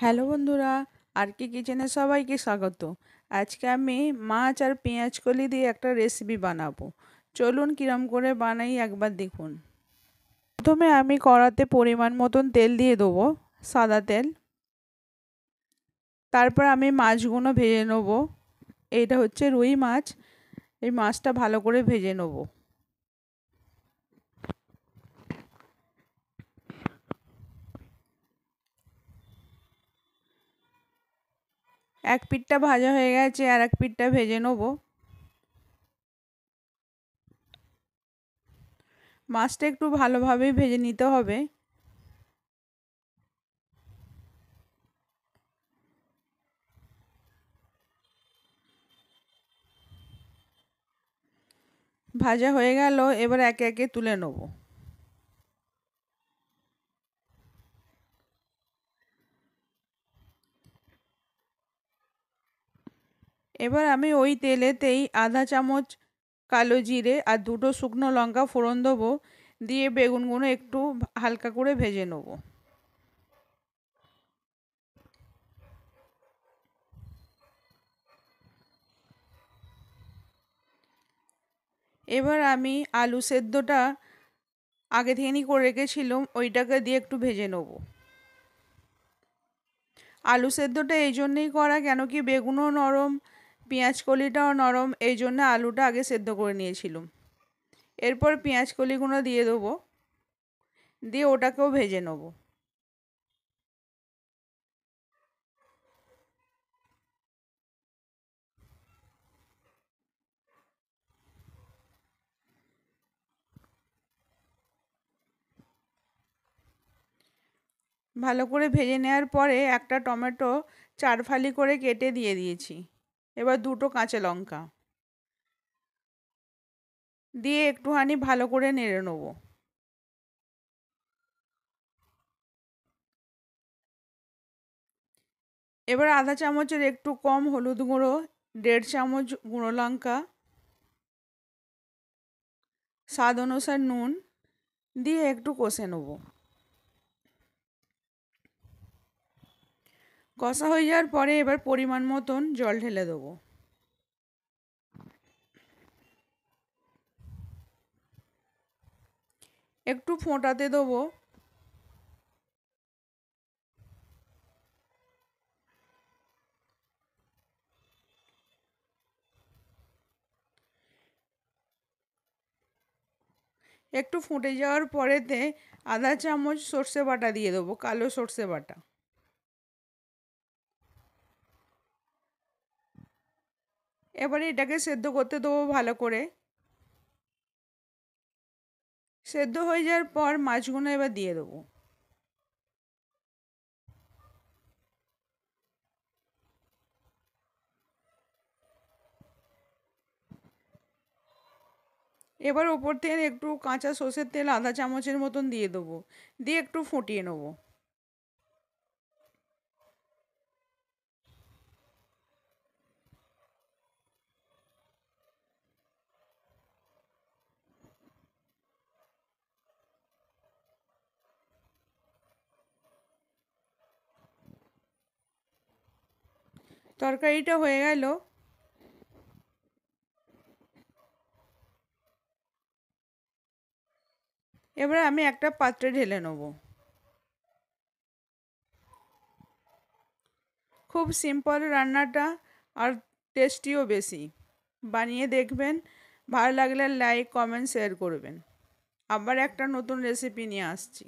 hello বন্ধুরা আর কি কিচেনে সবাইকে স্বাগত আজকে আমি মাছ আর পেঁয়াজ কলি দিয়ে একটা রেসিপি বানাবো চলুন কিরম করে বানাই একবার দেখুন প্রথমে আমি কড়াতে পরিমাণ মতন তেল দিয়ে দেবো সাদা তেল তারপর আমি মাছগুলো ভেজে নেবো এইটা হচ্ছে রুই মাছ এই মাছটা ভালো করে ভেজে নেবো এক পিঠটা ভাজা হয়ে গেছে আর এক পিঠটা ভেজে নেব মাছটা একটু ভালোভাবেই ভেজে নিতে হবে ভাজা হয়ে গেল এবার একে একে তুলে নেবো এবার আমি ওই তেলেতেই আধা চামচ কালো জিরে আর দুটো শুকনো লঙ্কা ফোড়ন দেবো দিয়ে বেগুনগুলো একটু হালকা করে ভেজে নেবো এবার আমি আলু সেদ্ধটা আগে থেকেই করে রেখেছিলাম ওইটাকে দিয়ে একটু ভেজে নেব আলু সেদ্ধটা এই জন্যেই করা কেন কি বেগুনও নরম পেঁয়াজ কলিটাও নরম এই জন্য আলুটা আগে সেদ্ধ করে নিয়েছিলাম এরপর পেঁয়াজ কলিগুলো দিয়ে দেবো দিয়ে ওটাকেও ভেজে নেব ভালো করে ভেজে নেওয়ার পরে একটা টমেটো চারফালি করে কেটে দিয়ে দিয়েছি এবার দুটো কাঁচা লঙ্কা দিয়ে একটুখানি ভালো করে নেড়ে নেব এবার আধা চামচের একটু কম হলুদ গুঁড়ো দেড় চামচ গুঁড়ো লঙ্কা স্বাদ অনুসার নুন দিয়ে একটু কষে নেবো কষা হয়ে যাওয়ার পরে এবার পরিমাণ মতন জল ঢেলে দেবো একটু ফোঁটাতে দেবো একটু ফুটে যাওয়ার পরেতে আধা চামচ সর্ষে বাটা দিয়ে দেবো কালো সর্ষে বাটা এবারে এটাকে সেদ্ধ করতে দেবো ভালো করে সেদ্ধ হয়ে যাওয়ার পর মাছগুলো এবার দিয়ে দেবো এবার ওপর থেকে একটু কাঁচা সর্ষের তেল আধা চামচের মতন দিয়ে দেবো দিয়ে একটু ফুটিয়ে নেবো তরকারিটা হয়ে গেল এবার আমি একটা পাত্রে ঢেলে নেব খুব সিম্পল রান্নাটা আর টেস্টিও বেশি বানিয়ে দেখবেন ভালো লাগলে লাইক কমেন্ট শেয়ার করবেন আবার একটা নতুন রেসিপি নিয়ে আসছি